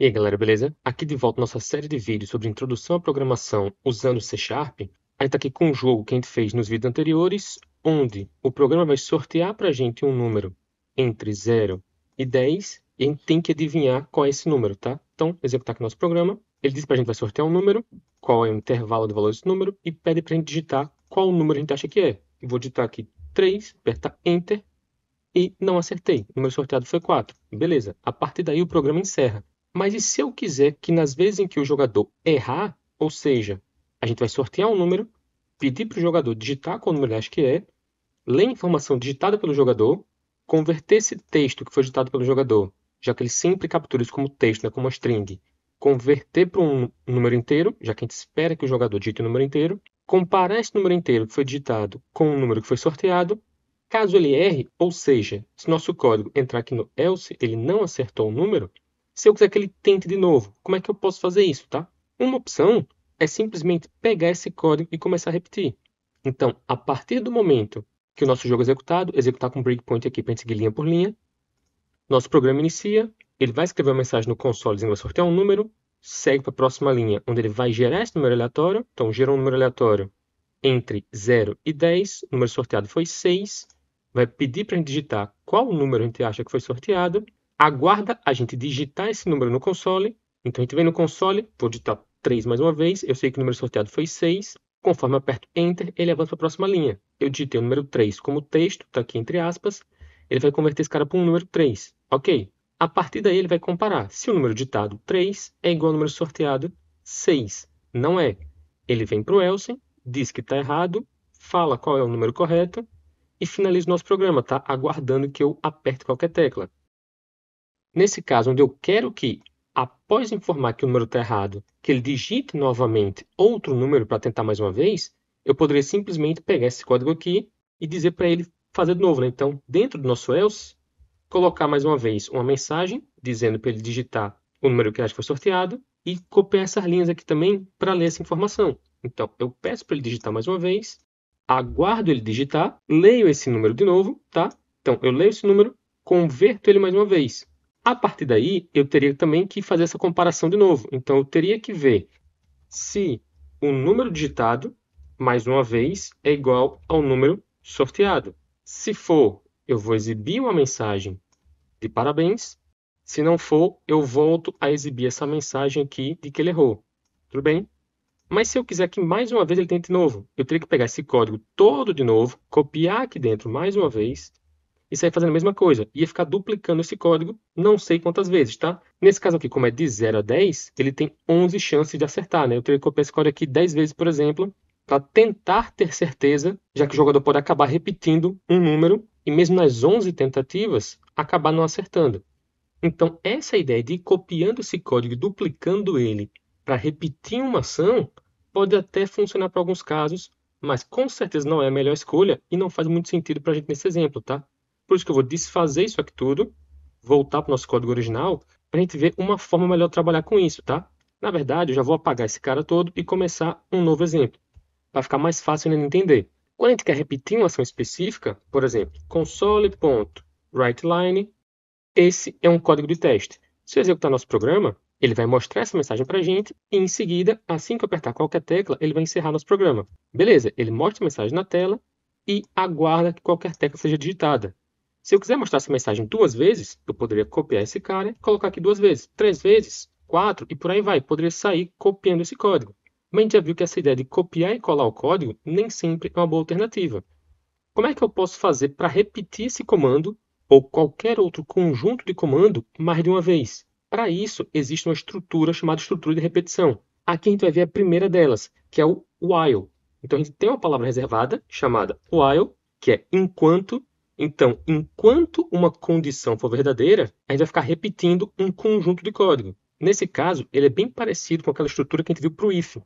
E aí galera, beleza? Aqui de volta nossa série de vídeos sobre introdução à programação usando C Sharp. A gente tá aqui com um jogo que a gente fez nos vídeos anteriores, onde o programa vai sortear para a gente um número entre 0 e 10, e a gente tem que adivinhar qual é esse número, tá? Então, executar aqui nosso programa, ele diz para a gente vai sortear um número, qual é o intervalo de valor desse número, e pede para a gente digitar qual número a gente acha que é. vou digitar aqui 3, apertar Enter, e não acertei. O número sorteado foi 4. Beleza, a partir daí o programa encerra. Mas e se eu quiser que nas vezes em que o jogador errar, ou seja, a gente vai sortear um número, pedir para o jogador digitar qual número ele acha que é, ler a informação digitada pelo jogador, converter esse texto que foi digitado pelo jogador, já que ele sempre captura isso como texto, né, como uma string, converter para um número inteiro, já que a gente espera que o jogador digite o número inteiro, comparar esse número inteiro que foi digitado com o número que foi sorteado. Caso ele erre, ou seja, se nosso código entrar aqui no else, ele não acertou o número, se eu quiser que ele tente de novo, como é que eu posso fazer isso, tá? Uma opção é simplesmente pegar esse código e começar a repetir. Então, a partir do momento que o nosso jogo é executado, executar com breakpoint aqui para a gente seguir linha por linha, nosso programa inicia, ele vai escrever uma mensagem no console dizendo que vai sortear um número, segue para a próxima linha, onde ele vai gerar esse número aleatório. Então, gerou um número aleatório entre 0 e 10, o número sorteado foi 6, vai pedir para a gente digitar qual número a gente acha que foi sorteado, aguarda a gente digitar esse número no console. Então a gente vem no console, vou digitar 3 mais uma vez, eu sei que o número sorteado foi 6. Conforme aperto Enter, ele avança para a próxima linha. Eu digitei o número 3 como texto, está aqui entre aspas, ele vai converter esse cara para um número 3. Ok. A partir daí ele vai comparar se o número ditado 3 é igual ao número sorteado 6. Não é. Ele vem para o Elsen, diz que está errado, fala qual é o número correto e finaliza o nosso programa, tá? Aguardando que eu aperte qualquer tecla. Nesse caso, onde eu quero que, após informar que o número está errado, que ele digite novamente outro número para tentar mais uma vez, eu poderia simplesmente pegar esse código aqui e dizer para ele fazer de novo. Né? Então, dentro do nosso else, colocar mais uma vez uma mensagem dizendo para ele digitar o número que acho que foi sorteado e copiar essas linhas aqui também para ler essa informação. Então, eu peço para ele digitar mais uma vez, aguardo ele digitar, leio esse número de novo, tá? Então, eu leio esse número, converto ele mais uma vez. A partir daí, eu teria também que fazer essa comparação de novo. Então, eu teria que ver se o número digitado, mais uma vez, é igual ao número sorteado. Se for, eu vou exibir uma mensagem de parabéns. Se não for, eu volto a exibir essa mensagem aqui de que ele errou. Tudo bem? Mas se eu quiser que mais uma vez ele tente de novo, eu teria que pegar esse código todo de novo, copiar aqui dentro mais uma vez e sair fazendo a mesma coisa. Ia ficar duplicando esse código não sei quantas vezes, tá? Nesse caso aqui, como é de 0 a 10, ele tem 11 chances de acertar, né? Eu teria que copiar esse código aqui 10 vezes, por exemplo, para tentar ter certeza, já que o jogador pode acabar repetindo um número e mesmo nas 11 tentativas, acabar não acertando. Então, essa ideia de ir copiando esse código e duplicando ele para repetir uma ação pode até funcionar para alguns casos, mas com certeza não é a melhor escolha e não faz muito sentido para a gente nesse exemplo, tá? Por isso que eu vou desfazer isso aqui tudo, voltar para o nosso código original, para a gente ver uma forma melhor de trabalhar com isso, tá? Na verdade, eu já vou apagar esse cara todo e começar um novo exemplo, para ficar mais fácil de entender. Quando a gente quer repetir uma ação específica, por exemplo, console.writeLine, esse é um código de teste. Se eu executar nosso programa, ele vai mostrar essa mensagem para a gente e, em seguida, assim que eu apertar qualquer tecla, ele vai encerrar nosso programa. Beleza, ele mostra a mensagem na tela e aguarda que qualquer tecla seja digitada. Se eu quiser mostrar essa mensagem duas vezes, eu poderia copiar esse cara e colocar aqui duas vezes, três vezes, quatro e por aí vai. Poderia sair copiando esse código. Mas a gente já viu que essa ideia de copiar e colar o código nem sempre é uma boa alternativa. Como é que eu posso fazer para repetir esse comando ou qualquer outro conjunto de comando mais de uma vez? Para isso, existe uma estrutura chamada estrutura de repetição. Aqui a gente vai ver a primeira delas, que é o while. Então a gente tem uma palavra reservada chamada while, que é enquanto então, enquanto uma condição for verdadeira, a gente vai ficar repetindo um conjunto de código. Nesse caso, ele é bem parecido com aquela estrutura que a gente viu para o if.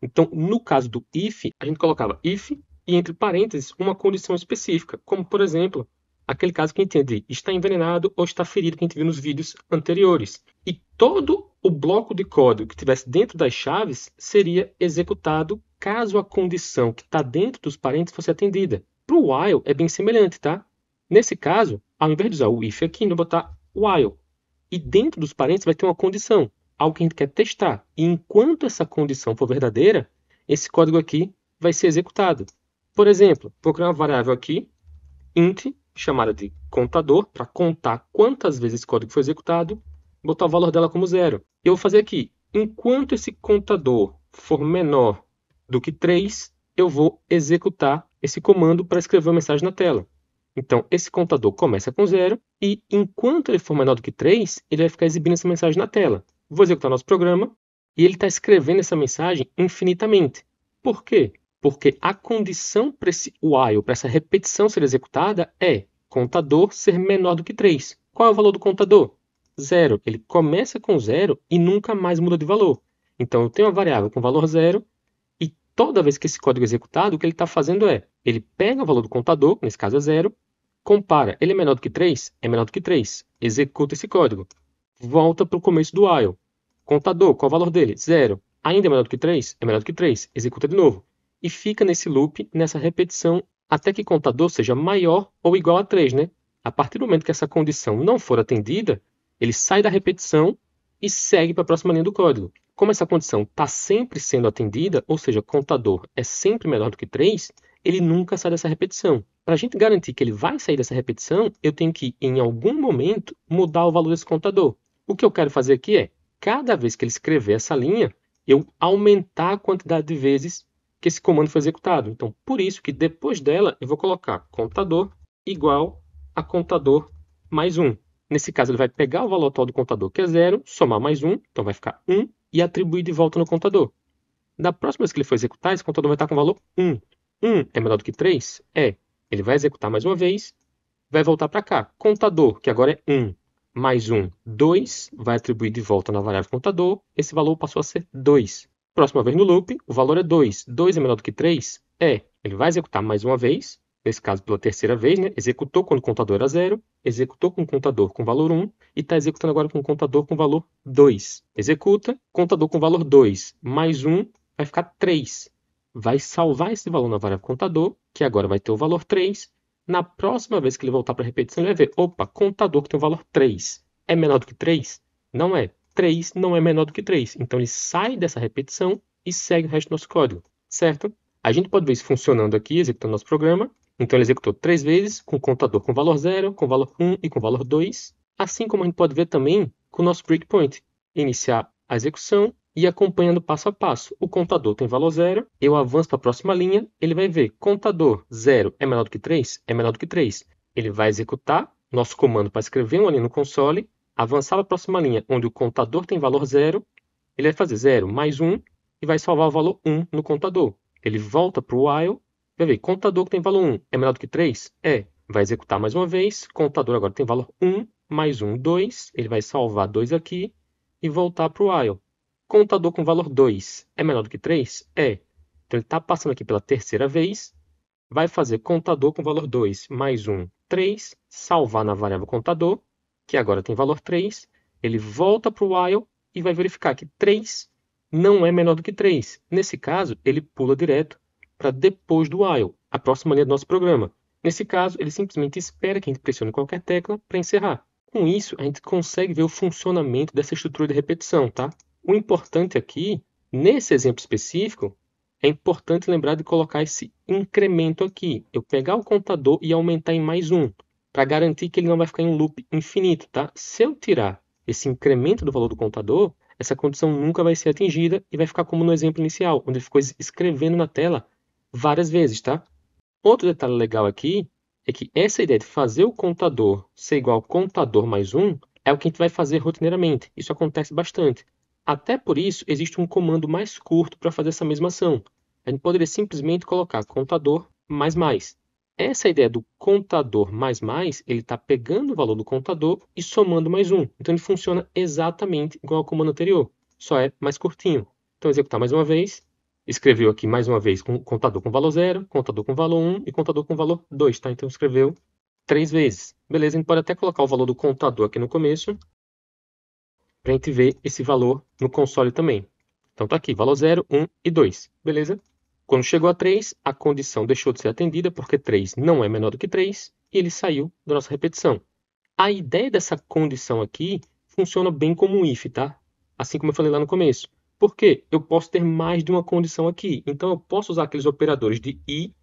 Então, no caso do if, a gente colocava if e entre parênteses uma condição específica, como por exemplo, aquele caso que entende está envenenado ou está ferido que a gente viu nos vídeos anteriores. E todo o bloco de código que estivesse dentro das chaves seria executado caso a condição que está dentro dos parênteses fosse atendida. Para o while é bem semelhante, tá? Nesse caso, ao invés de usar o if aqui, gente vai botar while. E dentro dos parênteses vai ter uma condição, algo que a gente quer testar. E enquanto essa condição for verdadeira, esse código aqui vai ser executado. Por exemplo, vou criar uma variável aqui, int, chamada de contador, para contar quantas vezes esse código foi executado, botar o valor dela como zero. E eu vou fazer aqui, enquanto esse contador for menor do que 3, eu vou executar esse comando para escrever uma mensagem na tela. Então, esse contador começa com zero e, enquanto ele for menor do que 3, ele vai ficar exibindo essa mensagem na tela. Vou executar nosso programa e ele está escrevendo essa mensagem infinitamente. Por quê? Porque a condição para esse while, para essa repetição ser executada, é contador ser menor do que 3. Qual é o valor do contador? Zero. Ele começa com zero e nunca mais muda de valor. Então, eu tenho uma variável com valor zero e toda vez que esse código é executado, o que ele está fazendo é, ele pega o valor do contador, que nesse caso é zero, compara, ele é menor do que 3? É menor do que 3. Executa esse código. Volta para o começo do while. Contador, qual é o valor dele? Zero. Ainda é menor do que 3? É menor do que 3. Executa de novo. E fica nesse loop, nessa repetição, até que contador seja maior ou igual a 3, né? A partir do momento que essa condição não for atendida, ele sai da repetição e segue para a próxima linha do código. Como essa condição está sempre sendo atendida, ou seja, contador é sempre menor do que 3, ele nunca sai dessa repetição. Para a gente garantir que ele vai sair dessa repetição, eu tenho que, em algum momento, mudar o valor desse contador. O que eu quero fazer aqui é, cada vez que ele escrever essa linha, eu aumentar a quantidade de vezes que esse comando foi executado. Então, por isso que depois dela, eu vou colocar contador igual a contador mais 1. Nesse caso, ele vai pegar o valor atual do contador, que é zero, somar mais 1, então vai ficar 1, e atribuir de volta no contador. Da próxima vez que ele for executar, esse contador vai estar com o valor 1. 1 é menor do que 3? É. Ele vai executar mais uma vez, vai voltar para cá. Contador, que agora é 1 mais 1, 2, vai atribuir de volta na variável contador. Esse valor passou a ser 2. Próxima vez no loop, o valor é 2. 2 é menor do que 3? É. Ele vai executar mais uma vez, nesse caso pela terceira vez, né? executou quando o contador era 0, executou com o contador com valor 1 e está executando agora com o contador com valor 2. Executa, contador com valor 2 mais 1 vai ficar 3. Vai salvar esse valor na variável contador que agora vai ter o valor 3. Na próxima vez que ele voltar para a repetição, ele vai ver, opa, contador que tem o valor 3. É menor do que 3? Não é. 3 não é menor do que 3. Então ele sai dessa repetição e segue o resto do nosso código, certo? A gente pode ver isso funcionando aqui, executando o nosso programa. Então ele executou três vezes com o contador com valor 0, com valor 1 e com valor 2. Assim como a gente pode ver também com o nosso breakpoint. Iniciar a execução e acompanhando passo a passo. O contador tem valor zero, eu avanço para a próxima linha, ele vai ver contador zero é menor do que 3? É menor do que 3. Ele vai executar nosso comando para escrever uma linha no console, avançar para a próxima linha, onde o contador tem valor zero, ele vai fazer zero mais um e vai salvar o valor 1 no contador. Ele volta para o while, vai ver contador que tem valor 1 é menor do que 3? É. Vai executar mais uma vez, contador agora tem valor 1, mais 1, 2, ele vai salvar 2 aqui e voltar para o while. Contador com valor 2 é menor do que 3? É. Então ele está passando aqui pela terceira vez, vai fazer contador com valor 2 mais 1, 3, salvar na variável contador, que agora tem valor 3, ele volta para o while e vai verificar que 3 não é menor do que 3. Nesse caso, ele pula direto para depois do while, a próxima linha do nosso programa. Nesse caso, ele simplesmente espera que a gente pressione qualquer tecla para encerrar. Com isso, a gente consegue ver o funcionamento dessa estrutura de repetição, tá? O importante aqui, nesse exemplo específico, é importante lembrar de colocar esse incremento aqui. Eu pegar o contador e aumentar em mais um, para garantir que ele não vai ficar em um loop infinito, tá? Se eu tirar esse incremento do valor do contador, essa condição nunca vai ser atingida e vai ficar como no exemplo inicial, onde ficou escrevendo na tela várias vezes, tá? Outro detalhe legal aqui é que essa ideia de fazer o contador ser igual ao contador mais um é o que a gente vai fazer rotineiramente. Isso acontece bastante. Até por isso, existe um comando mais curto para fazer essa mesma ação. A gente poderia simplesmente colocar contador mais mais. Essa ideia do contador mais mais, ele está pegando o valor do contador e somando mais um. Então ele funciona exatamente igual ao comando anterior, só é mais curtinho. Então executar mais uma vez, escreveu aqui mais uma vez com contador com valor 0, contador com valor 1 um, e contador com valor 2, tá? Então escreveu três vezes. Beleza, a gente pode até colocar o valor do contador aqui no começo para a gente ver esse valor no console também. Então está aqui, valor 0, 1 e 2, beleza? Quando chegou a 3, a condição deixou de ser atendida, porque 3 não é menor do que 3, e ele saiu da nossa repetição. A ideia dessa condição aqui funciona bem como um if, tá? Assim como eu falei lá no começo. Por quê? Eu posso ter mais de uma condição aqui. Então, eu posso usar aqueles operadores de i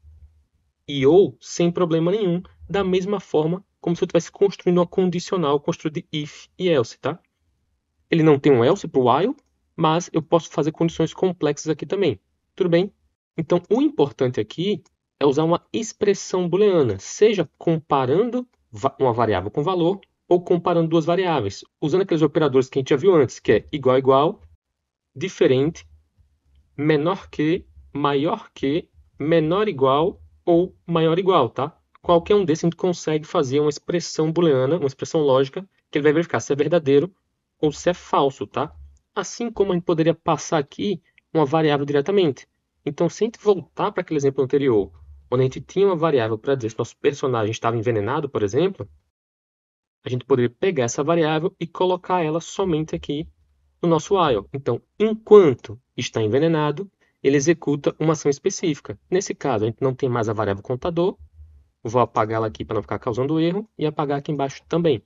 e ou sem problema nenhum, da mesma forma como se eu estivesse construindo uma condicional, construída de if e else, tá? Ele não tem um else para o while, mas eu posso fazer condições complexas aqui também. Tudo bem? Então, o importante aqui é usar uma expressão booleana, seja comparando uma variável com valor ou comparando duas variáveis, usando aqueles operadores que a gente já viu antes, que é igual igual, diferente, menor que, maior que, menor igual ou maior igual, tá? Qualquer um desses a gente consegue fazer uma expressão booleana, uma expressão lógica, que ele vai verificar se é verdadeiro ou se é falso, tá? Assim como a gente poderia passar aqui uma variável diretamente. Então, se a gente voltar para aquele exemplo anterior, onde a gente tinha uma variável para dizer se nosso personagem estava envenenado, por exemplo, a gente poderia pegar essa variável e colocar ela somente aqui no nosso while. Então, enquanto está envenenado, ele executa uma ação específica. Nesse caso, a gente não tem mais a variável contador. Vou apagá-la aqui para não ficar causando erro e apagar aqui embaixo também.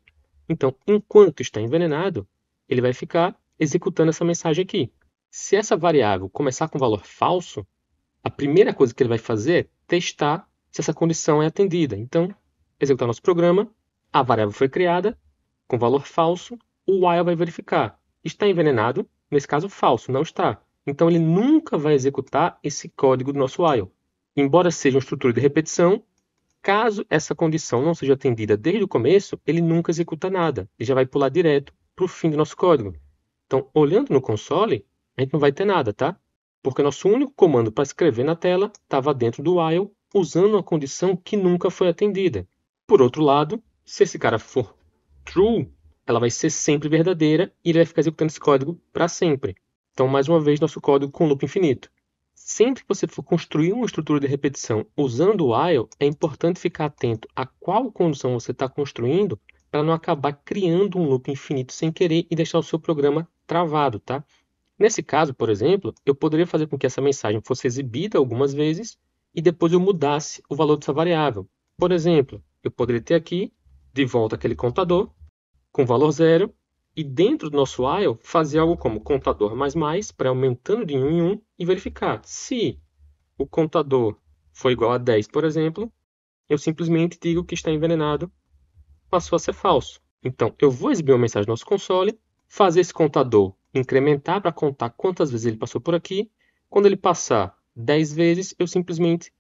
Então, enquanto está envenenado, ele vai ficar executando essa mensagem aqui. Se essa variável começar com valor falso, a primeira coisa que ele vai fazer é testar se essa condição é atendida. Então, executar nosso programa, a variável foi criada com valor falso, o while vai verificar. Está envenenado? Nesse caso, falso, não está. Então, ele nunca vai executar esse código do nosso while. Embora seja uma estrutura de repetição, caso essa condição não seja atendida desde o começo, ele nunca executa nada. Ele já vai pular direto para o fim do nosso código. Então, olhando no console, a gente não vai ter nada, tá? Porque nosso único comando para escrever na tela estava dentro do while, usando uma condição que nunca foi atendida. Por outro lado, se esse cara for true, ela vai ser sempre verdadeira e ele vai ficar executando esse código para sempre. Então, mais uma vez, nosso código com loop infinito. Sempre que você for construir uma estrutura de repetição usando o while, é importante ficar atento a qual condição você está construindo para não acabar criando um loop infinito sem querer e deixar o seu programa travado, tá? Nesse caso, por exemplo, eu poderia fazer com que essa mensagem fosse exibida algumas vezes e depois eu mudasse o valor dessa variável. Por exemplo, eu poderia ter aqui de volta aquele contador com valor zero e dentro do nosso while fazer algo como contador mais mais para aumentando de 1 um em 1 um, e verificar se o contador for igual a 10, por exemplo, eu simplesmente digo que está envenenado passou a ser falso. Então, eu vou exibir uma mensagem no nosso console, fazer esse contador incrementar para contar quantas vezes ele passou por aqui. Quando ele passar 10 vezes, eu simplesmente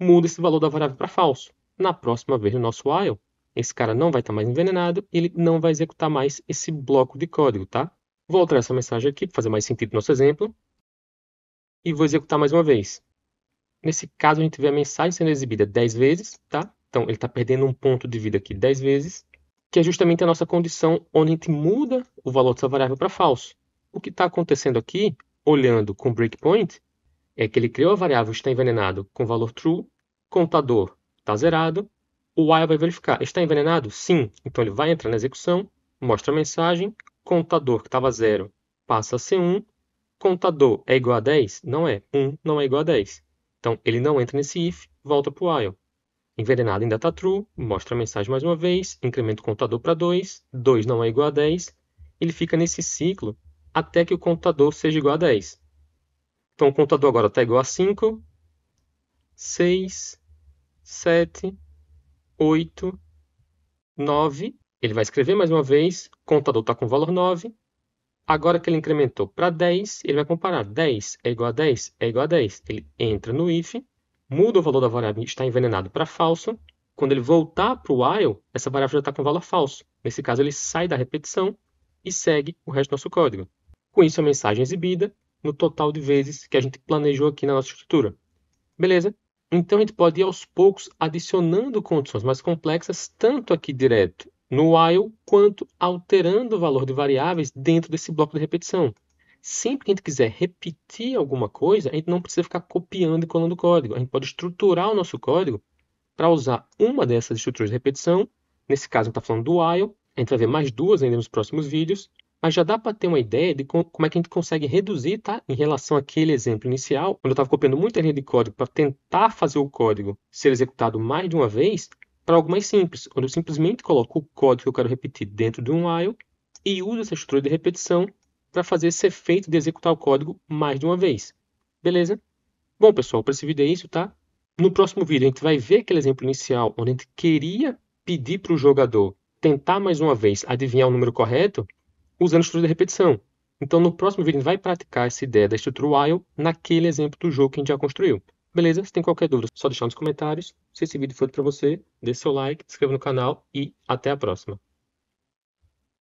mudo esse valor da variável para falso. Na próxima vez no nosso while, esse cara não vai estar tá mais envenenado e ele não vai executar mais esse bloco de código, tá? Vou alterar essa mensagem aqui para fazer mais sentido no nosso exemplo. E vou executar mais uma vez. Nesse caso, a gente vê a mensagem sendo exibida 10 vezes, tá? Então, ele está perdendo um ponto de vida aqui 10 vezes, que é justamente a nossa condição onde a gente muda o valor dessa variável para falso. O que está acontecendo aqui, olhando com breakpoint, é que ele criou a variável está envenenado com valor true, contador está zerado, o while vai verificar, está envenenado? Sim. Então ele vai entrar na execução, mostra a mensagem, contador que estava zero passa a ser 1, contador é igual a 10? Não é, 1 não é igual a 10. Então ele não entra nesse if, volta para o while. Envenenado ainda está true, mostra a mensagem mais uma vez, incrementa o contador para 2, 2 não é igual a 10, ele fica nesse ciclo até que o contador seja igual a 10. Então o contador agora está igual a 5, 6, 7, 8, 9. Ele vai escrever mais uma vez, o contador está com o valor 9. Agora que ele incrementou para 10, ele vai comparar 10 é igual a 10 é igual a 10. Ele entra no if muda o valor da variável está envenenado para falso. Quando ele voltar para o while, essa variável já está com valor falso. Nesse caso, ele sai da repetição e segue o resto do nosso código. Com isso, a mensagem é exibida no total de vezes que a gente planejou aqui na nossa estrutura. Beleza? Então, a gente pode ir aos poucos adicionando condições mais complexas, tanto aqui direto no while, quanto alterando o valor de variáveis dentro desse bloco de repetição sempre que a gente quiser repetir alguma coisa, a gente não precisa ficar copiando e colando código. A gente pode estruturar o nosso código para usar uma dessas estruturas de repetição. Nesse caso, a gente está falando do while. A gente vai ver mais duas ainda nos próximos vídeos. Mas já dá para ter uma ideia de como é que a gente consegue reduzir, tá? Em relação àquele exemplo inicial, quando eu estava copiando muita linha de código para tentar fazer o código ser executado mais de uma vez, para algo mais simples, onde eu simplesmente coloco o código que eu quero repetir dentro de um while e uso essa estrutura de repetição para fazer esse efeito de executar o código mais de uma vez. Beleza? Bom, pessoal, para esse vídeo é isso, tá? No próximo vídeo a gente vai ver aquele exemplo inicial onde a gente queria pedir para o jogador tentar mais uma vez adivinhar o número correto usando a estrutura de repetição. Então, no próximo vídeo a gente vai praticar essa ideia da estrutura while naquele exemplo do jogo que a gente já construiu. Beleza? Se tem qualquer dúvida, só deixar nos comentários. Se esse vídeo foi para você, dê seu like, se inscreva no canal e até a próxima.